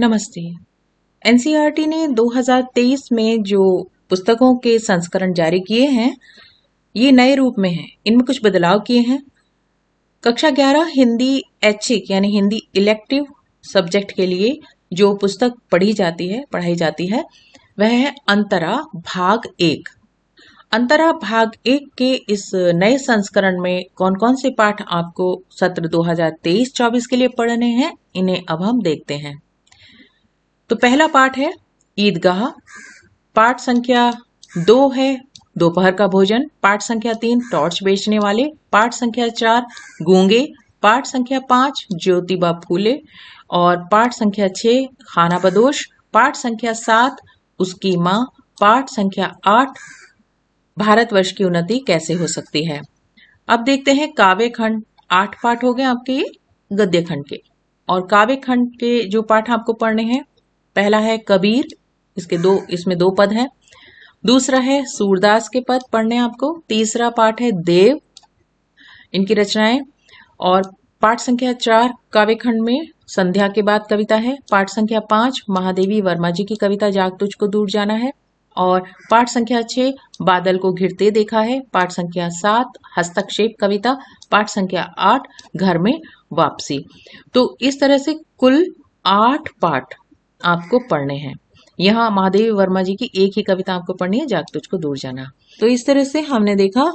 नमस्ते एनसीईआरटी ने 2023 में जो पुस्तकों के संस्करण जारी किए हैं ये नए रूप में हैं इनमें कुछ बदलाव किए हैं कक्षा 11 हिंदी ऐच्छिक यानी हिंदी इलेक्टिव सब्जेक्ट के लिए जो पुस्तक पढ़ी जाती है पढ़ाई जाती है वह है अंतरा भाग एक अंतरा भाग एक के इस नए संस्करण में कौन कौन से पाठ आपको सत्र 2023-24 के लिए पढ़ने हैं इन्हें अब हम देखते हैं तो पहला पाठ है ईदगाह पाठ संख्या दो है दोपहर का भोजन पाठ संख्या तीन टॉर्च बेचने वाले पाठ संख्या चार गूंगे पाठ संख्या पांच ज्योतिबा फूले और पाठ संख्या छः खाना बदोष पाठ संख्या सात उसकी माँ पाठ संख्या आठ भारतवर्ष की उन्नति कैसे हो सकती है अब देखते हैं काव्य खंड आठ पाठ हो गए आपके गद्य खंड के और काव्य खंड के जो पाठ आपको पढ़ने हैं पहला है कबीर इसके दो इसमें दो पद हैं दूसरा है सूरदास के पद पढ़ने आपको तीसरा पाठ है देव इनकी रचनाएं और पाठ संख्या चार काव्यखंड में संध्या के बाद कविता है पाठ संख्या पांच महादेवी वर्मा जी की कविता जाग तुझ को दूर जाना है और पाठ संख्या छः बादल को घिरते देखा है पाठ संख्या सात हस्तक्षेप कविता पाठ संख्या आठ घर में वापसी तो इस तरह से कुल आठ पाठ आपको पढ़ने हैं यहाँ महादेवी वर्मा जी की एक ही कविता आपको पढ़नी है जाग तुझको दूर जाना तो इस तरह से हमने देखा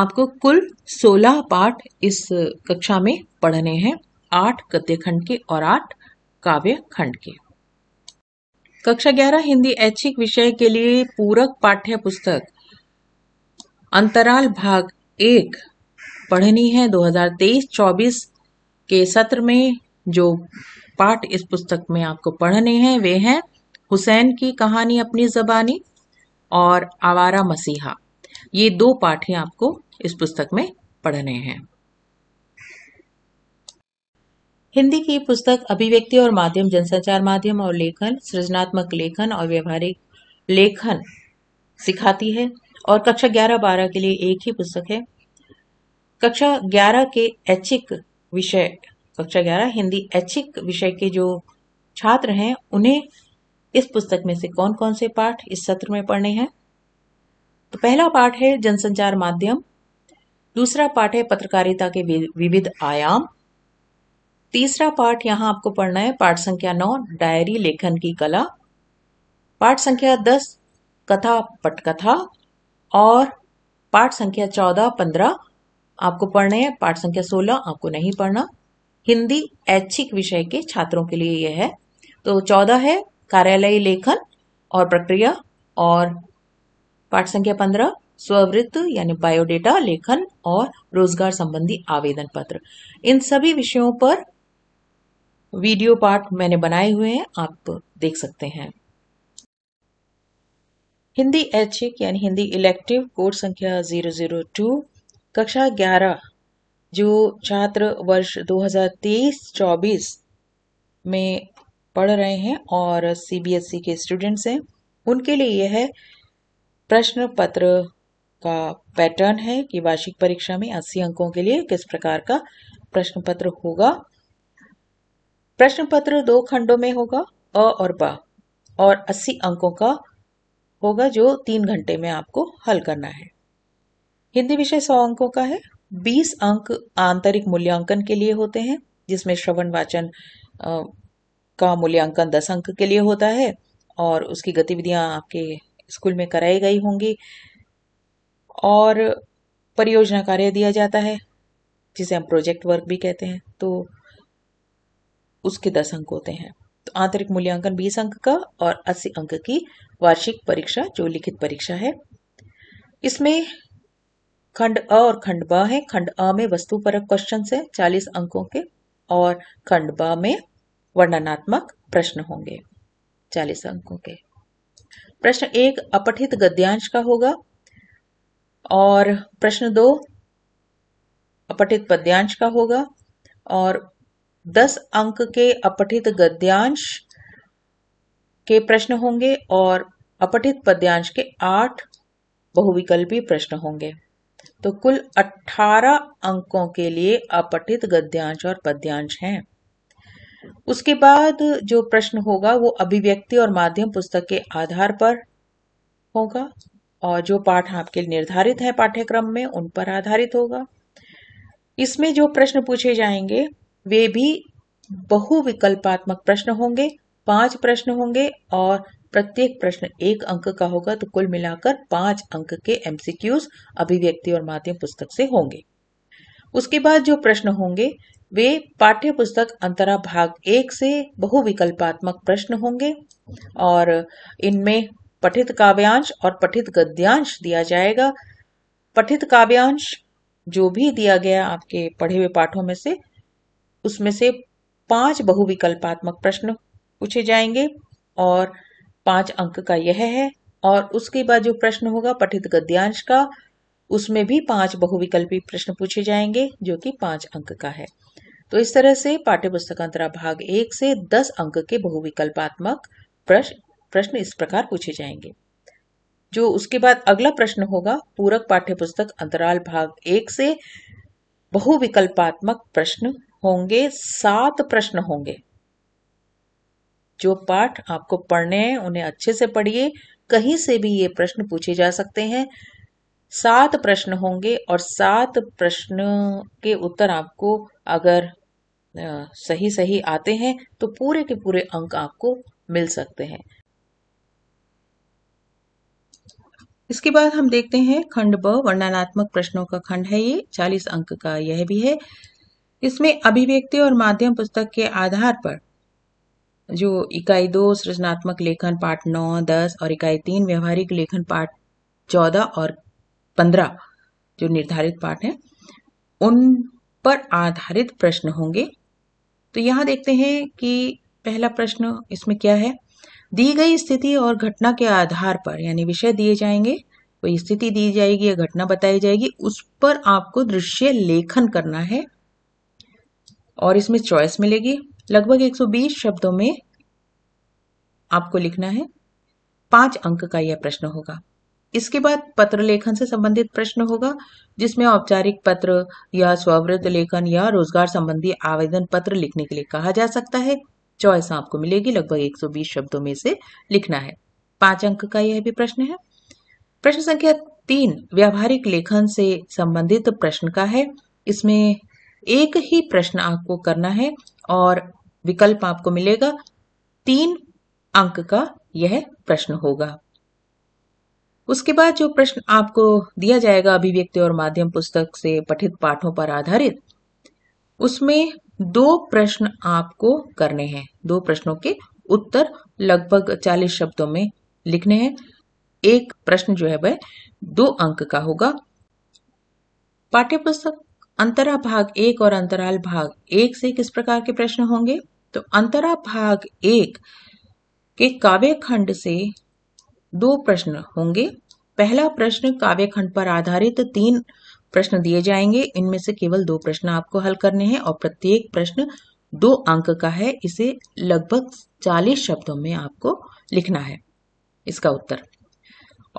आपको कुल सोलह पाठ इस कक्षा में पढ़ने हैं आठ गद्य खंड के और आठ काव्य खंड के कक्षा ग्यारह हिंदी ऐच्छिक विषय के लिए पूरक पाठ्य पुस्तक अंतराल भाग एक पढ़नी है 2023-24 के सत्र में जो पाठ इस पुस्तक में आपको पढ़ने हैं वे हैं हुसैन की कहानी अपनी जबानी और आवारा मसीहा ये दो पाठ ही आपको इस पुस्तक में पढ़ने हैं हिंदी की पुस्तक अभिव्यक्ति और माध्यम जनसंचार माध्यम और लेखन सृजनात्मक लेखन और व्यवहारिक लेखन सिखाती है और कक्षा ग्यारह बारह के लिए एक ही पुस्तक है कक्षा ग्यारह के ऐच्छिक विषय कक्षा ग्यारह हिंदी ऐच्छिक विषय के जो छात्र हैं उन्हें इस पुस्तक में से कौन कौन से पाठ इस सत्र में पढ़ने हैं तो पहला पाठ है जनसंचार माध्यम दूसरा पाठ है पत्रकारिता के विविध आयाम तीसरा पाठ यहाँ आपको पढ़ना है पाठ संख्या नौ डायरी लेखन की कला पाठ संख्या दस कथा पटकथा और पाठ संख्या चौदह पंद्रह आपको पढ़ने हैं पाठ संख्या सोलह आपको नहीं पढ़ना हिंदी ऐच्छिक विषय के छात्रों के लिए यह है तो चौदह है कार्यालय लेखन और प्रक्रिया और पाठ संख्या पंद्रह स्ववृत्त यानी बायोडेटा लेखन और रोजगार संबंधी आवेदन पत्र इन सभी विषयों पर वीडियो पाठ मैंने बनाए हुए हैं आप देख सकते हैं हिंदी ऐच्छिक यानी हिंदी इलेक्टिव कोर्स संख्या जीरो जीरो टू कक्षा ग्यारह जो छात्र वर्ष 2023-24 में पढ़ रहे हैं और सीबीएसई e के स्टूडेंट्स हैं उनके लिए यह प्रश्न पत्र का पैटर्न है कि वार्षिक परीक्षा में 80 अंकों के लिए किस प्रकार का प्रश्न पत्र होगा प्रश्न पत्र दो खंडों में होगा अ और ब और 80 अंकों का होगा जो तीन घंटे में आपको हल करना है हिंदी विषय 100 अंकों का है बीस अंक आंतरिक मूल्यांकन के लिए होते हैं जिसमें श्रवण वाचन का मूल्यांकन दस अंक के लिए होता है और उसकी गतिविधियां आपके स्कूल में कराई गई होंगी और परियोजना कार्य दिया जाता है जिसे हम प्रोजेक्ट वर्क भी कहते हैं तो उसके दस अंक होते हैं तो आंतरिक मूल्यांकन बीस अंक का और अस्सी अंक की वार्षिक परीक्षा जो लिखित परीक्षा है इसमें खंड अ और खंड ब है खंड अ में वस्तु परक क्वेश्चन है चालीस अंकों के और खंड ब में वर्णनात्मक प्रश्न होंगे चालीस अंकों के प्रश्न एक अपठित गद्यांश का होगा और प्रश्न दो अपठित पद्यांश का होगा और दस अंक के अपठित गद्यांश के प्रश्न होंगे और अपठित पद्यांश के आठ बहुविकल्पी प्रश्न होंगे तो कुल 18 अंकों के लिए अपठित गद्यांश और पद्यांश हैं उसके बाद जो प्रश्न होगा वो अभिव्यक्ति और माध्यम पुस्तक के आधार पर होगा और जो पाठ आपके निर्धारित है पाठ्यक्रम में उन पर आधारित होगा इसमें जो प्रश्न पूछे जाएंगे वे भी बहुविकल्पात्मक प्रश्न होंगे पांच प्रश्न होंगे और प्रत्येक प्रश्न एक अंक का होगा तो कुल मिलाकर पांच अंक के एमसीक्यूज अभिव्यक्ति और माध्यम पुस्तक से होंगे उसके बाद जो प्रश्न होंगे वे पाठ्य पुस्तक अंतरा भाग एक से बहुविकल्पात्मक प्रश्न होंगे और इनमें पठित काव्यांश और पठित गद्यांश दिया जाएगा पठित काव्यांश जो भी दिया गया आपके पढ़े हुए पाठों में से उसमें से पांच बहुविकल्पात्मक प्रश्न पूछे जाएंगे और पांच अंक का यह है और उसके बाद जो प्रश्न होगा पठित गद्यांश का उसमें भी पांच बहुविकल्पी प्रश्न पूछे जाएंगे जो कि पांच अंक का है तो इस तरह से पाठ्य पुस्तक अंतरा भाग एक से दस अंक के बहुविकल्पात्मक प्रश्न प्रश्न इस प्रकार पूछे जाएंगे जो उसके बाद अगला प्रश्न होगा पूरक पाठ्य पुस्तक अंतराल भाग एक से बहुविकल्पात्मक प्रश्न होंगे सात प्रश्न होंगे जो पाठ आपको पढ़ने हैं उन्हें अच्छे से पढ़िए कहीं से भी ये प्रश्न पूछे जा सकते हैं सात प्रश्न होंगे और सात प्रश्न के उत्तर आपको अगर सही सही आते हैं तो पूरे के पूरे अंक आपको मिल सकते हैं इसके बाद हम देखते हैं खंड ब वर्णनात्मक प्रश्नों का खंड है ये चालीस अंक का यह भी है इसमें अभिव्यक्ति और माध्यम पुस्तक के आधार पर जो इकाई दो सृजनात्मक लेखन पार्ट नौ दस और इकाई तीन व्यवहारिक लेखन पार्ट चौदह और पंद्रह जो निर्धारित पार्ट हैं उन पर आधारित प्रश्न होंगे तो यहाँ देखते हैं कि पहला प्रश्न इसमें क्या है दी गई स्थिति और घटना के आधार पर यानी विषय दिए जाएंगे कोई स्थिति दी जाएगी या घटना बताई जाएगी उस पर आपको दृश्य लेखन करना है और इसमें चॉइस मिलेगी लगभग 120 शब्दों में आपको लिखना है पांच अंक का यह प्रश्न होगा इसके बाद पत्र लेखन से संबंधित प्रश्न होगा जिसमें औपचारिक पत्र या स्वृद्ध लेखन या रोजगार संबंधी आवेदन पत्र लिखने के लिए कहा जा सकता है चॉइस आपको मिलेगी लगभग 120 शब्दों में से लिखना है पांच अंक का यह भी प्रश्न है प्रश्न संख्या तीन व्यावहारिक लेखन से संबंधित प्रश्न का है इसमें एक ही प्रश्न आपको करना है और विकल्प आपको मिलेगा तीन अंक का यह प्रश्न होगा उसके बाद जो प्रश्न आपको दिया जाएगा अभिव्यक्ति और माध्यम पुस्तक से पठित पाठों पर आधारित उसमें दो प्रश्न आपको करने हैं दो प्रश्नों के उत्तर लगभग चालीस शब्दों में लिखने हैं एक प्रश्न जो है वह दो अंक का होगा पाठ्यपुस्तक अंतरा भाग एक और अंतराल भाग एक से किस प्रकार के प्रश्न होंगे तो अंतरा भाग एक के काव्य खंड से दो प्रश्न होंगे पहला प्रश्न काव्य खंड पर आधारित तीन प्रश्न दिए जाएंगे इनमें से केवल दो प्रश्न आपको हल करने हैं और प्रत्येक प्रश्न दो अंक का है इसे लगभग चालीस शब्दों में आपको लिखना है इसका उत्तर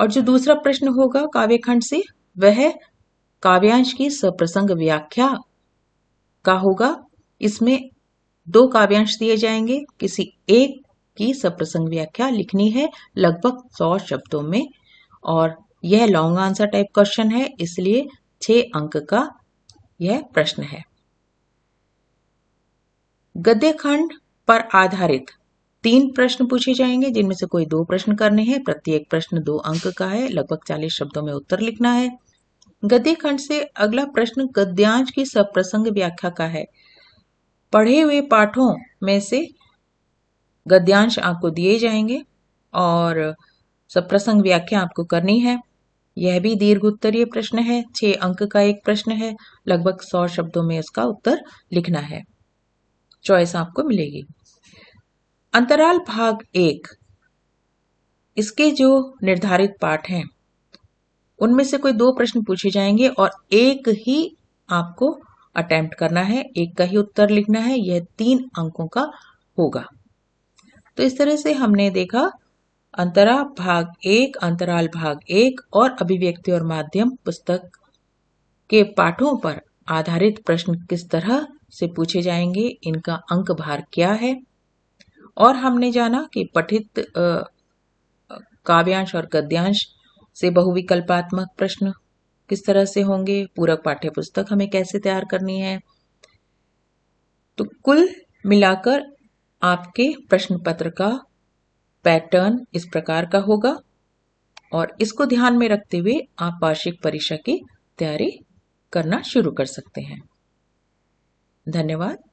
और जो दूसरा प्रश्न होगा काव्यखंड से वह काव्यांश की सप्रसंग व्याख्या का होगा इसमें दो काव्यांश दिए जाएंगे किसी एक की सप्रसंग व्याख्या लिखनी है लगभग सौ शब्दों में और यह लॉन्ग आंसर टाइप क्वेश्चन है इसलिए छह अंक का यह प्रश्न है गद्य खंड पर आधारित तीन प्रश्न पूछे जाएंगे जिनमें से कोई दो प्रश्न करने हैं प्रत्येक प्रश्न दो अंक का है लगभग चालीस शब्दों में उत्तर लिखना है गद्य खंड से अगला प्रश्न गद्यांश की सप्रसंग व्याख्या का है पढ़े हुए पाठों में से गद्यांश आपको दिए जाएंगे और सप्रसंग व्याख्या आपको करनी है यह भी दीर्घ उत्तरीय प्रश्न है छह अंक का एक प्रश्न है लगभग सौ शब्दों में इसका उत्तर लिखना है चॉइस आपको मिलेगी अंतराल भाग एक इसके जो निर्धारित पाठ हैं उनमें से कोई दो प्रश्न पूछे जाएंगे और एक ही आपको अटेम्प्ट करना है एक का ही उत्तर लिखना है यह तीन अंकों का होगा तो इस तरह से हमने देखा अंतरा भाग एक अंतराल भाग एक और अभिव्यक्ति और माध्यम पुस्तक के पाठों पर आधारित प्रश्न किस तरह से पूछे जाएंगे इनका अंक भार क्या है और हमने जाना कि पठित काव्यांश और गद्यांश से बहुविकल्पात्मक प्रश्न किस तरह से होंगे पूरक पाठ्य पुस्तक हमें कैसे तैयार करनी है तो कुल मिलाकर आपके प्रश्न पत्र का पैटर्न इस प्रकार का होगा और इसको ध्यान में रखते हुए आप वार्षिक परीक्षा की तैयारी करना शुरू कर सकते हैं धन्यवाद